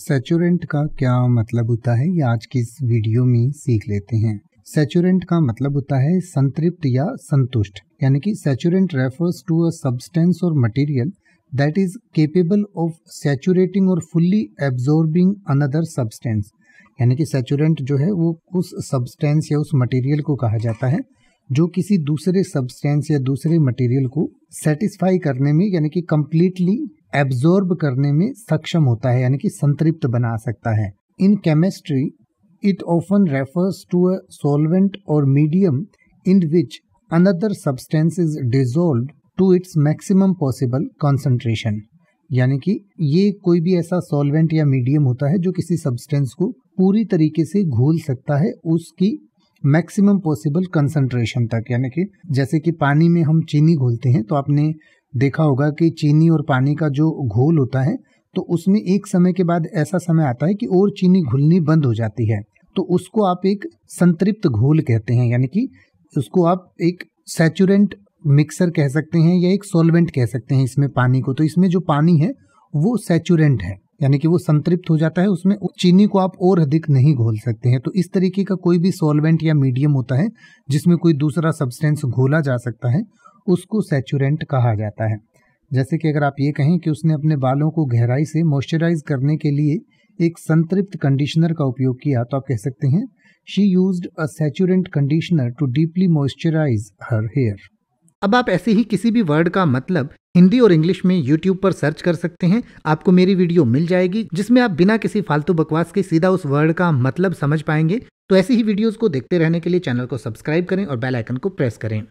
सेचुरेंट का क्या मतलब होता है ये आज की इस वीडियो में सीख लेते हैं सेचुरेंट का मतलब होता है संतृप्त या संतुष्ट यानी कि saturant refers to a substance और material that is capable of saturating और फुल्ली एब्जॉर्बिंग अनदर सब्सटेंस यानी कि सेचुरेंट जो है वो उस सब्सटेंस या उस मटेरियल को कहा जाता है जो किसी दूसरे सब्सटेंस या दूसरे मटेरियल को सेटिस्फाई करने में यानी कि कम्प्लीटली एब्जॉर्ब करने में सक्षम होता है यानी कि संतृप्त बना सकता है in chemistry it often refers to a solvent और medium in which another substance is dissolve to its maximum possible concentration यानी कि ये कोई भी ऐसा सॉल्वेंट या मीडियम होता है जो किसी सब्सटेंस को पूरी तरीके से घोल सकता है उसकी मैक्सिमम पॉसिबल कंसंट्रेशन तक यानी कि जैसे कि पानी में हम चीनी घोलते हैं तो आपने देखा होगा कि चीनी और पानी का जो घोल होता है तो उसमें एक समय के बाद ऐसा समय आता है कि और चीनी घुलनी बंद हो जाती है तो उसको आप एक संतृप्त घोल कहते हैं यानी कि उसको आप एक सेचुरेंट मिक्सर कह सकते हैं या एक सॉल्वेंट कह सकते हैं इसमें पानी को तो इसमें जो पानी है वो सेचुरेंट है यानी कि वो संतृप्त हो जाता है उसमें चीनी को आप और अधिक नहीं घोल सकते हैं तो इस तरीके का कोई भी सॉल्वेंट या मीडियम होता है जिसमें कोई दूसरा सब्सटेंस घोला जा सकता है उसको सेचूरेंट कहा जाता है जैसे कि अगर आप ये कहें कि उसने अपने बालों को गहराई से मॉइस्चराइज करने के लिए एक संतृप्त कंडीशनर का उपयोग किया तो आप कह सकते हैं she use a saturant conditioner to deeply moisturise her hair अब आप ऐसे ही किसी भी वर्ड का मतलब हिंदी और इंग्लिश में यूट्यूब पर सर्च कर सकते हैं आपको मेरी वीडियो मिल जाएगी जिसमें आप बिना किसी फालतू बकवास के सीधा उस वर्ड का मतलब समझ पाएंगे तो ऐसी ही वीडियोस को देखते रहने के लिए चैनल को सब्सक्राइब करें और बेल आइकन को प्रेस करें